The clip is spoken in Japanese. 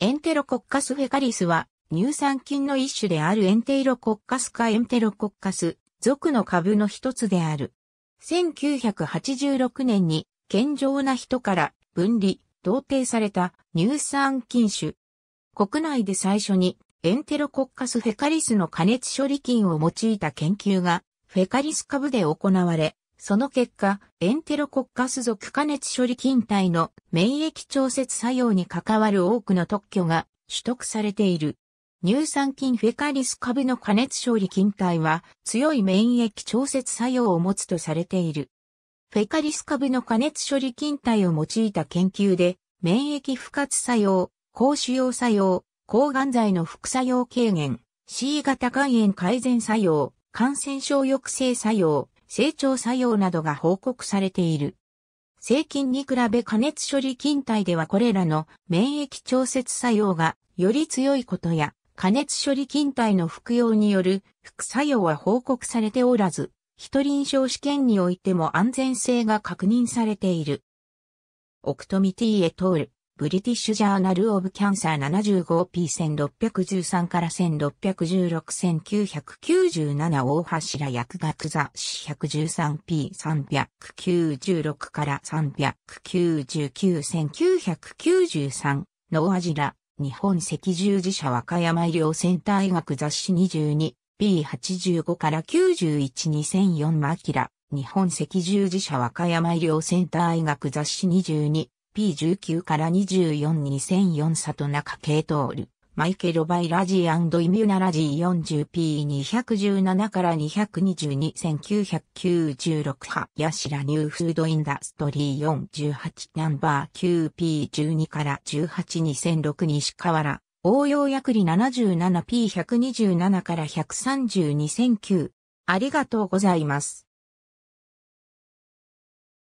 エンテロコッカスフェカリスは、乳酸菌の一種であるエンテイロコッカスかエンテロコッカス、属の株の一つである。1986年に、健常な人から分離、同定された乳酸菌種。国内で最初に、エンテロコッカスフェカリスの加熱処理菌を用いた研究が、フェカリス株で行われ、その結果、エンテロコッカス属加熱処理菌体の免疫調節作用に関わる多くの特許が取得されている。乳酸菌フェカリス株の加熱処理菌体は強い免疫調節作用を持つとされている。フェカリス株の加熱処理菌体を用いた研究で、免疫不活作用、高腫瘍作用、抗がん剤の副作用軽減、C 型肝炎改善作用、感染症抑制作用、成長作用などが報告されている。成菌に比べ加熱処理菌体ではこれらの免疫調節作用がより強いことや加熱処理菌体の服用による副作用は報告されておらず、人臨床試験においても安全性が確認されている。オクトミティエトール。ブリティッシュジャーナル・オブ・キャンサー 75p1613 から1616-1997大柱薬学雑誌 113p396 から399-1993ノーアジラ日本赤十字社和歌山医療センター医学雑誌 22p85 から912004マキラ日本赤十字社和歌山医療センター医学雑誌22 P19 から24 2004サトナカケイトール、マイケロバイラジーイミュナラジー 40P217 から222 9 9 6ハヤシラニューフードインダストリー418ナンバー 9P12 から18 2006西河原、応用薬理 77P127 から132 0 0 9ありがとうございます。